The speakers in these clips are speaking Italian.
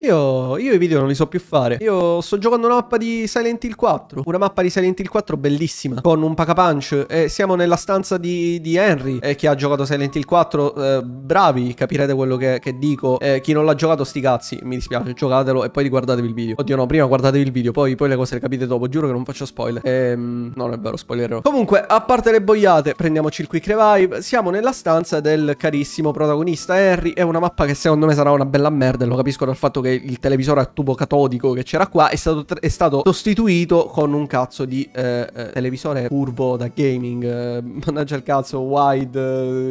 Io, io, i video non li so più fare. Io sto giocando una mappa di Silent Hill 4. Una mappa di Silent Hill 4 bellissima. Con un Punch. E siamo nella stanza di, di Henry. Eh, chi ha giocato Silent Hill 4, eh, bravi, capirete quello che, che dico. Eh, chi non l'ha giocato, sti cazzi. Mi dispiace, giocatelo e poi guardatevi il video. Oddio, no, prima guardatevi il video. Poi, poi le cose le capite dopo. Giuro che non faccio spoiler. Ehm, non è vero, spoilerò. Comunque, a parte le boiate, prendiamoci il quick revive. Siamo nella stanza del carissimo protagonista Henry. È una mappa che secondo me sarà una bella merda. Lo capisco dal fatto che che il televisore a tubo catodico che c'era qua è stato, è stato sostituito con un cazzo di eh, eh televisore curvo da gaming. Eh, mannaggia il cazzo, wide,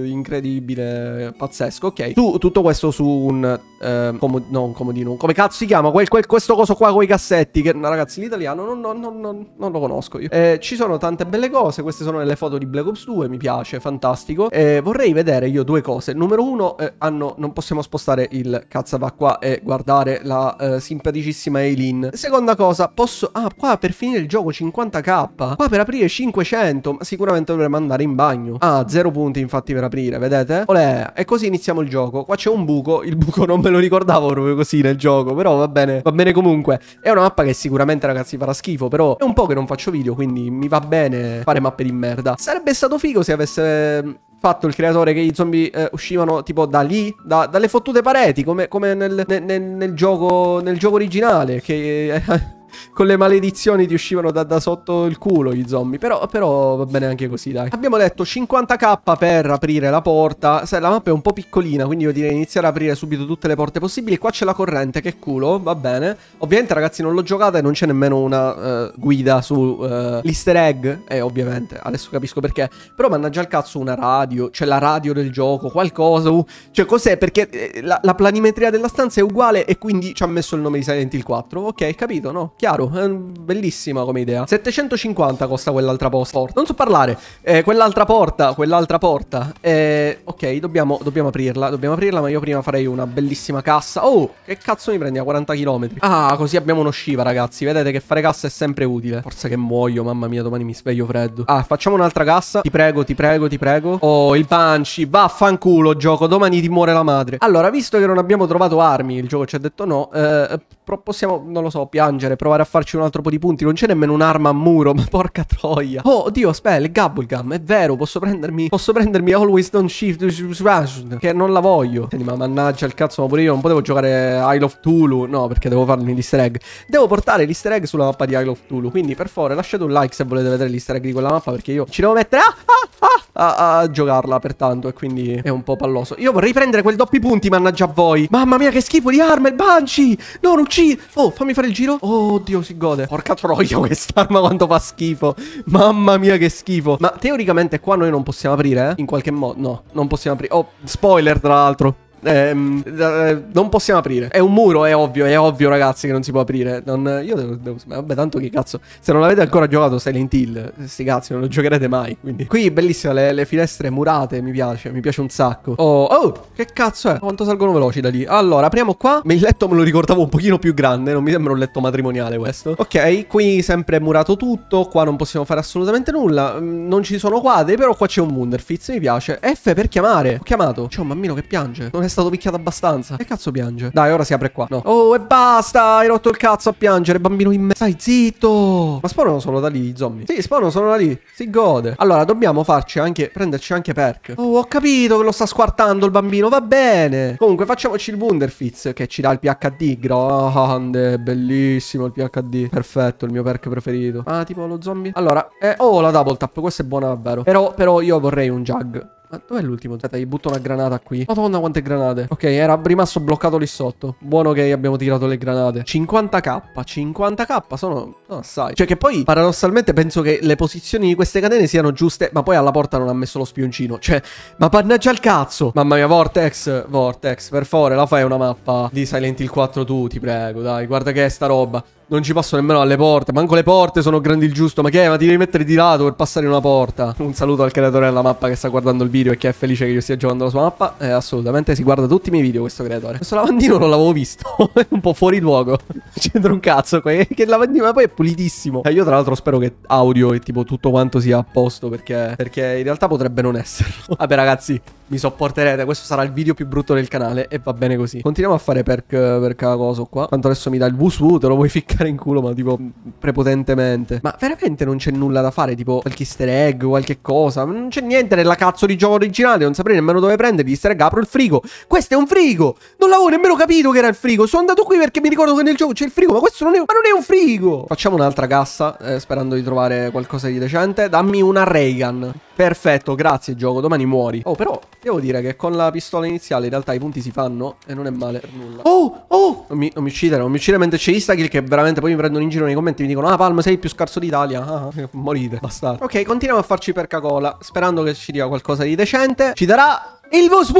eh, incredibile, pazzesco. Ok, tu, tutto questo su un... Ehm, Comod no, comodino. Come cazzo si chiama? Quel, quel, questo coso qua con i cassetti. Che, ragazzi, l'italiano non, non, non, non, lo conosco io. Eh, ci sono tante belle cose. Queste sono le foto di Black Ops 2. Mi piace, fantastico. vorrei vedere io due cose. Numero uno, hanno, non possiamo spostare il cazzo va qua e guardare fare la eh, simpaticissima Eileen. Seconda cosa, posso... Ah, qua per finire il gioco 50k. Qua per aprire 500. Ma sicuramente dovremmo andare in bagno. Ah, 0 punti infatti per aprire, vedete? Olè, e così iniziamo il gioco. Qua c'è un buco. Il buco non me lo ricordavo proprio così nel gioco. Però va bene, va bene comunque. È una mappa che sicuramente ragazzi farà schifo. Però è un po' che non faccio video, quindi mi va bene fare mappe di merda. Sarebbe stato figo se avesse fatto il creatore che i zombie eh, uscivano tipo da lì, da, dalle fottute pareti, come, come nel, nel, nel, gioco, nel, gioco, originale, che... Eh, con le maledizioni ti uscivano da, da sotto il culo gli zombie. Però, però, va bene anche così, dai. Abbiamo detto 50k per aprire la porta. Sai, la mappa è un po' piccolina, quindi io direi iniziare ad aprire subito tutte le porte possibili. Qua c'è la corrente, che culo, va bene. Ovviamente, ragazzi, non l'ho giocata e non c'è nemmeno una uh, guida su uh, l'easter egg. Eh, ovviamente, adesso capisco perché. Però mannaggia il cazzo una radio, c'è la radio del gioco, qualcosa. Uh, cioè, cos'è? Perché eh, la, la planimetria della stanza è uguale e quindi ci ha messo il nome di Silent Hill 4. Ok, capito, no? Chiaro chiaro, è bellissima come idea. 750 costa quell'altra posta. Non so parlare. Eh, quell'altra porta, quell'altra porta. Eh, ok, dobbiamo, dobbiamo, aprirla, dobbiamo aprirla, ma io prima farei una bellissima cassa. Oh, che cazzo mi prendi a 40 km? Ah, così abbiamo uno sciva, ragazzi. Vedete che fare cassa è sempre utile. Forse che muoio, mamma mia, domani mi sveglio freddo. Ah, facciamo un'altra cassa. Ti prego, ti prego, ti prego. Oh, il Banshee, vaffanculo, gioco. Domani ti muore la madre. Allora, visto che non abbiamo trovato armi, il gioco ci ha detto no, eh, eh possiamo, non lo so, piangere, provare provare a farci un altro po' di punti. Non c'è nemmeno un'arma a muro, ma porca troia. Oh, oddio, aspetta, il Gabblegum, è vero, posso prendermi, posso prendermi Always Don't Shift, che non la voglio. Senti, ma mannaggia il cazzo, ma pure io non potevo giocare Isle of Tulu, no, perché devo farmi l'easter egg. Devo portare l'easter egg sulla mappa di Isle of Tulu, quindi per favore lasciate un like se volete vedere l'easter egg di quella mappa, perché io ci devo mettere... Ah, ah, ah! a, a, giocarla pertanto e quindi è un po' palloso. Io vorrei prendere quel doppi punti, mannaggia a voi. Mamma mia che schifo di arma, il Banshee Non uccidi! Oh, fammi fare il giro. Oh, Dio, si gode. Porca troia quest'arma quanto fa schifo. Mamma mia che schifo. Ma teoricamente qua noi non possiamo aprire, eh? In qualche modo, no, non possiamo aprire. Oh, spoiler tra l'altro. Ehm, eh, non possiamo aprire. È un muro, è ovvio, è ovvio, ragazzi, che non si può aprire. Non, io devo, devo, Vabbè, tanto che cazzo. Se non avete ancora giocato Silent Hill, sti cazzi, non lo giocherete mai. Quindi. Qui bellissime le, le, finestre murate, mi piace, mi piace un sacco. Oh, oh, che cazzo è? Quanto salgono veloci da lì? Allora, apriamo qua. Il letto me lo ricordavo un pochino più grande. Non mi sembra un letto matrimoniale questo. Ok, qui sempre murato tutto. Qua non possiamo fare assolutamente nulla. Mm, non ci sono quadri, però qua c'è un Wunderfitz. Mi piace. F per chiamare. Ho chiamato. C'è un bambino che piange. Non è è stato picchiato abbastanza. Che cazzo piange? Dai, ora si apre qua. No. Oh, e basta! Hai rotto il cazzo a piangere, bambino in me. Stai zitto! Ma spawnano solo da lì i zombie. Sì, spawnano solo da lì. Si gode. Allora, dobbiamo farci anche... Prenderci anche perk. Oh, ho capito che lo sta squartando il bambino. Va bene. Comunque, facciamoci il Wunderfitz che ci dà il PHD. Grande, bellissimo il PHD. Perfetto, il mio perk preferito. Ah, tipo lo zombie? Allora, eh... Oh, la double tap. Questa è buona davvero. Però, però io vorrei un jug. Ma dov'è l'ultimo? Aspetta, gli butto una granata qui. Madonna, quante granate. Ok, era rimasto bloccato lì sotto. Buono che abbiamo tirato le granate. 50k. 50k sono... Non assai. Cioè che poi, paradossalmente, penso che le posizioni di queste catene siano giuste. Ma poi alla porta non ha messo lo spioncino. Cioè, ma pannaggia al cazzo. Mamma mia, Vortex. Vortex, per favore, la fai una mappa di Silent Hill 4 tu, ti prego. Dai, guarda che è sta roba non ci passo nemmeno alle porte. Manco le porte sono grandi il giusto. Ma che è? Ma ti devi mettere di lato per passare una porta. Un saluto al creatore della mappa che sta guardando il video e che è felice che io stia giocando la sua mappa. Eh, assolutamente si guarda tutti i miei video questo creatore. Questo lavandino non l'avevo visto. è un po' fuori luogo. C'entra un cazzo qui. Che lavandino, ma poi è pulitissimo. E eh, io tra l'altro spero che audio e tipo tutto quanto sia a posto perché, perché in realtà potrebbe non esserlo. Vabbè ragazzi, mi sopporterete. Questo sarà il video più brutto del canale e va bene così. Continuiamo a fare perk eh, per cada coso qua. Tanto adesso mi dà il wusu, te lo vuoi ficcare in culo, ma tipo mm. prepotentemente. Ma veramente non c'è nulla da fare, tipo qualche easter egg, qualche cosa. Non c'è niente nella cazzo di gioco originale, non saprei nemmeno dove prenderli. Easter egg apro il frigo. Questo è un frigo! Non l'avevo nemmeno capito che era il frigo. Sono andato qui perché mi ricordo che nel gioco c'è il frigo, ma questo non è, ma non è un frigo! Facciamo un'altra cassa, eh, sperando di trovare qualcosa di decente. Dammi una Reagan. Perfetto, grazie gioco, domani muori. Oh, però, devo dire che con la pistola iniziale in realtà i punti si fanno e non è male per nulla. Oh, oh! Non mi, non mi uccidere, non mi uccidere mentre c'è Instakill che veramente poi mi prendono in giro nei commenti e mi dicono Ah, Palm, sei il più scarso d'Italia. Ah, ah morite, bastardo. Ok, continuiamo a farci per cacola, sperando che ci dia qualcosa di decente. Ci darà il VSV!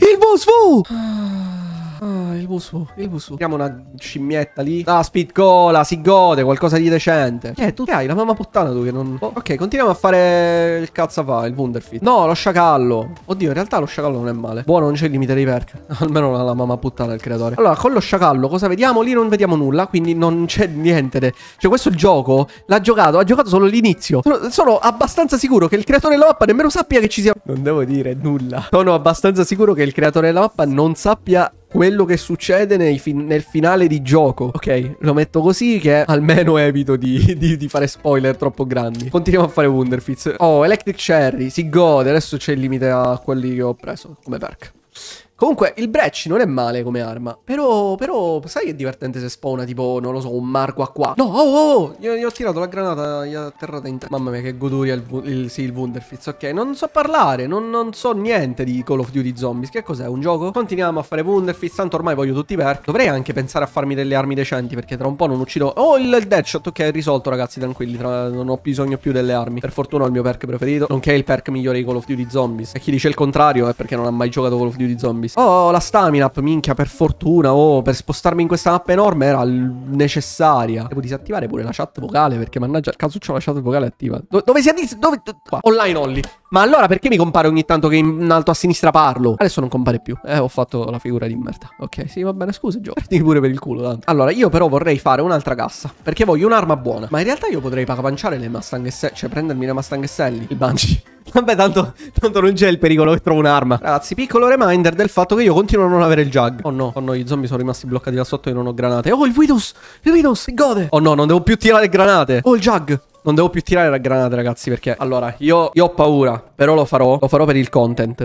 Il Ah Ah, il busu, il busu. Chiama una scimmietta lì. Ah, speed spitcola, si gode, qualcosa di decente. Che eh, tu che hai, la mamma puttana tu che non... Oh, ok, continuiamo a fare il cazzo fa, il Wunderfit. No, lo sciacallo. Oddio, in realtà lo sciacallo non è male. Buono, non c'è il limite dei perk. Almeno non la mamma puttana il creatore. Allora, con lo sciacallo cosa vediamo? Lì non vediamo nulla, quindi non c'è niente. De... Cioè, questo gioco l'ha giocato, ha giocato solo l'inizio. Sono, sono abbastanza sicuro che il creatore della mappa nemmeno sappia che ci sia... Non devo dire nulla. Sono abbastanza sicuro che il creatore della mappa non sappia quello che succede fin- nel finale di gioco. Ok, lo metto così che almeno evito di, di, di fare spoiler troppo grandi. Continuiamo a fare Wonderfits. Oh, Electric Cherry, si gode. Adesso c'è il limite a quelli che ho preso come perk. Comunque, il Brecci non è male come arma. Però, però, sai che è divertente se spawna tipo, non lo so, un Marco a qua. No, oh, oh, oh, io, gli ho tirato la granata, gli ho atterrata in... Mamma mia, che goduria il, il, sì, il Wunderfitz, ok. Non so parlare, non, non, so niente di Call of Duty Zombies. Che cos'è, un gioco? Continuiamo a fare Wunderfitz, tanto ormai voglio tutti per. Dovrei anche pensare a farmi delle armi decenti, perché tra un po' non uccido... Oh, il, il deadshot, ok, è risolto, ragazzi, tranquilli. Tra... Non ho bisogno più delle armi. Per fortuna ho il mio perk preferito, nonché il perk migliore di Call of Duty Zombies. E chi dice il contrario è perché non ha mai giocato Call of Duty Zombies. Oh, la stamina up, minchia, per fortuna. Oh, per spostarmi in questa mappa enorme era necessaria. Devo disattivare pure la chat vocale perché mannaggia, al cazzo ho la chat vocale attiva. Dove, dove si addis... Dove... Qua. Online Olli. Ma allora perché mi compare ogni tanto che in alto a sinistra parlo? Adesso non compare più. Eh, ho fatto la figura di merda. Ok, sì, va bene, scusa, Gio. Partiti pure per il culo, tanto. Allora, io però vorrei fare un'altra cassa. Perché voglio un'arma buona. Ma in realtà io potrei papanciare le Mustang e Cioè, prendermi le Mustang e Sally. Il Banshee. Vabbè, tanto, tanto non c'è il pericolo che trovo un'arma. Ragazzi, piccolo reminder del fatto che io continuo a non avere il jug. Oh no, oh no, i zombie sono rimasti bloccati là sotto e non ho granate. Oh, il Widus! Il Widus, gode! Oh no, non devo più tirare granate. Oh, il jug! Non devo più tirare la granata, ragazzi, perché... Allora, io, io ho paura, però lo farò. Lo farò per il content.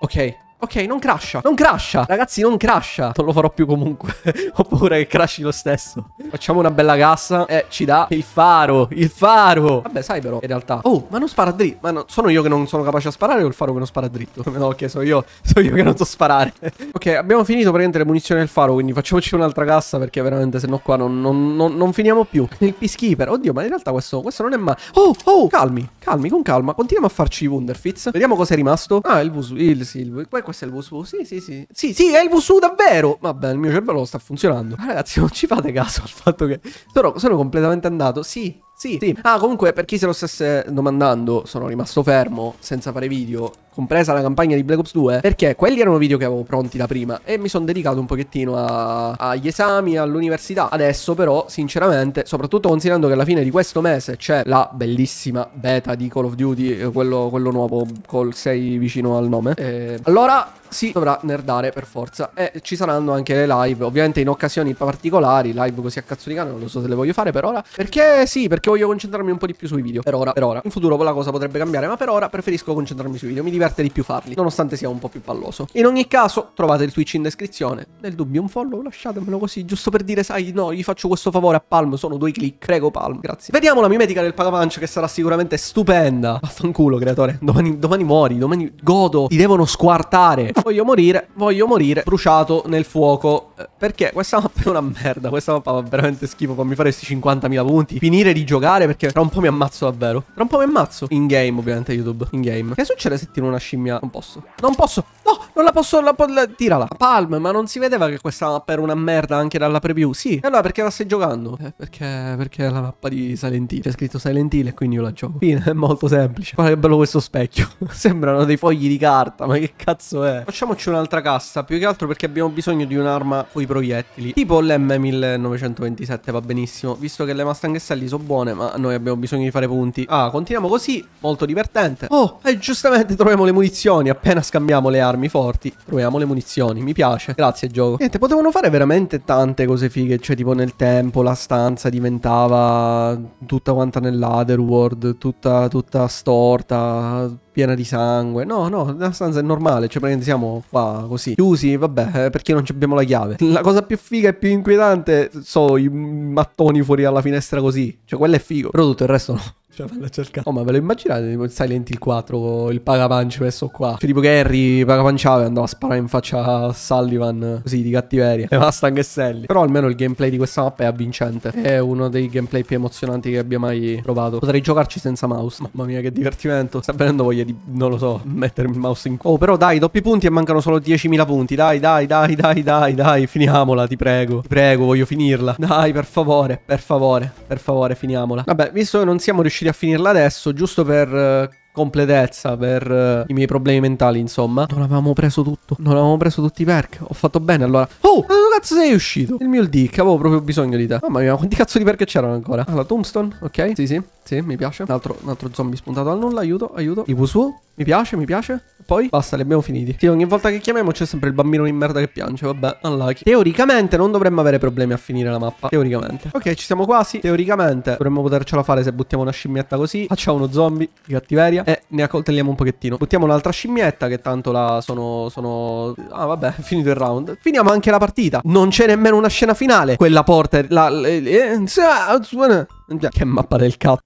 Ok, Ok, non crasha. Non crasha. Ragazzi, non crasha. Non lo farò più comunque. Ho paura che crashi lo stesso. Facciamo una bella cassa. Eh, ci dà il faro. Il faro. Vabbè, sai però, in realtà. Oh, ma non spara dritto. Ma no, sono io che non sono capace a sparare o il faro che non spara dritto? No, ok, sono io. Sono io che non so sparare. ok, abbiamo finito praticamente le munizioni del faro. Quindi facciamoci un'altra cassa perché veramente se no qua non, non, non, non, finiamo più. Il peacekeeper. Oddio, ma in realtà questo, questo non è male. Oh, oh, calmi. Calmi, con calma. Continuiamo a farci i Wonderfits. Vediamo cosa è rimasto. Ah, il, il, il, il, questo è il Wusu. Sì, sì, sì. Sì, sì, è il Wusu davvero. Vabbè, il mio cervello sta funzionando. Ma ah, ragazzi, non ci fate caso al fatto che... Però sono completamente andato. Sì, sì, sì. Ah, comunque, per chi se lo stesse domandando, sono rimasto fermo senza fare video compresa la campagna di Black Ops 2, perché quelli erano video che avevo pronti da prima e mi sono dedicato un pochettino a, agli esami, all'università. Adesso però, sinceramente, soprattutto considerando che alla fine di questo mese c'è la bellissima beta di Call of Duty, eh, quello, quello nuovo col 6 vicino al nome, eh, allora si dovrà nerdare per forza e ci saranno anche le live, ovviamente in occasioni particolari, live così a cazzo di cane, non lo so se le voglio fare per ora, perché sì, perché voglio concentrarmi un po' di più sui video, per ora, per ora. In futuro la cosa potrebbe cambiare, ma per ora preferisco concentrarmi sui video, mi diverto diverte di più farli, nonostante sia un po' più palloso. In ogni caso, trovate il Twitch in descrizione. Nel dubbio un follow, lasciatemelo così, giusto per dire, sai, no, gli faccio questo favore a Palm, sono due click, prego Palm, grazie. Vediamo la mimetica del Pagavancio che sarà sicuramente stupenda. Vaffanculo, creatore, domani, domani muori, domani godo, ti devono squartare. Voglio morire, voglio morire, bruciato nel fuoco perché questa mappa è una merda. Questa mappa va veramente schifo. Fammi fare questi 50.000 punti. Finire di giocare perché tra un po' mi ammazzo davvero. Tra un po' mi ammazzo. In game, ovviamente, YouTube. In game. Che succede se tiro una scimmia? Non posso. Non posso. No, non la posso. La, la, tirala. Palm, ma non si vedeva che questa mappa era una merda anche dalla preview? Sì. E allora perché la stai giocando? Eh, perché, perché è la mappa di Silent Hill. C'è scritto Silent Hill e quindi io la gioco. Fine, è molto semplice. Guarda che bello questo specchio. Sembrano dei fogli di carta. Ma che cazzo è? Facciamoci un'altra cassa. Più che altro perché abbiamo bisogno di un'arma i proiettili. Tipo l'M1927 va benissimo, visto che le Mustang lì sono buone, ma noi abbiamo bisogno di fare punti. Ah, continuiamo così, molto divertente. Oh, e giustamente troviamo le munizioni, appena scambiamo le armi forti, troviamo le munizioni, mi piace. Grazie gioco. Niente, potevano fare veramente tante cose fighe, cioè tipo nel tempo la stanza diventava tutta quanta nell'Otherworld, tutta, tutta storta, piena di sangue. No, no, la stanza è normale, cioè praticamente siamo qua così, chiusi, vabbè, eh, perché non abbiamo la chiave. La cosa più figa e più inquietante sono i mattoni fuori dalla finestra così, cioè quello è figo, però tutto il resto no. Cioè, vanno a cercare. Oh, ma ve lo immaginate? Tipo, Silent Hill 4, il Parapunch messo qua. Cioè, tipo che Harry parapanciava e andava a sparare in faccia a Sullivan. Così, di cattiveria. E basta anche Sally. Però almeno il gameplay di questa mappa è avvincente. È uno dei gameplay più emozionanti che abbia mai provato. Potrei giocarci senza mouse. Mamma mia, che divertimento. Sta venendo voglia di, non lo so, mettermi il mouse in... Oh, però dai, doppi punti e mancano solo 10.000 punti. Dai, dai, dai, dai, dai, dai. Finiamola, ti prego. Ti prego, voglio finirla. Dai, per favore, per favore, per favore, finiamola. Vabbè, visto che non siamo riusciti riuscire a finirla adesso, giusto per eh, completezza per eh, i miei problemi mentali, insomma. Non avevamo preso tutto. Non avevamo preso tutti i perk. Ho fatto bene allora. Oh, ma dove cazzo sei uscito? Il mio LD, che avevo proprio bisogno di te. Mamma mia, quanti cazzo di perk c'erano ancora? Allora, tombstone, ok. Sì, sì, sì, mi piace. Un altro, un altro zombie spuntato al nulla, aiuto, aiuto. Ibusu, mi piace, mi piace. Poi basta, li abbiamo finiti. Sì, ogni volta che chiamiamo c'è sempre il bambino di merda che piange. Vabbè, unlucky. Teoricamente non dovremmo avere problemi a finire la mappa. Teoricamente. Ok, ci siamo quasi. Teoricamente dovremmo potercela fare se buttiamo una scimmietta così. Facciamo uno zombie di cattiveria e ne accoltelliamo un pochettino. Buttiamo un'altra scimmietta che tanto la sono... sono... Ah, vabbè, finito il round. Finiamo anche la partita. Non c'è nemmeno una scena finale. Quella porta... La... Eh, ah, che mappa del cazzo.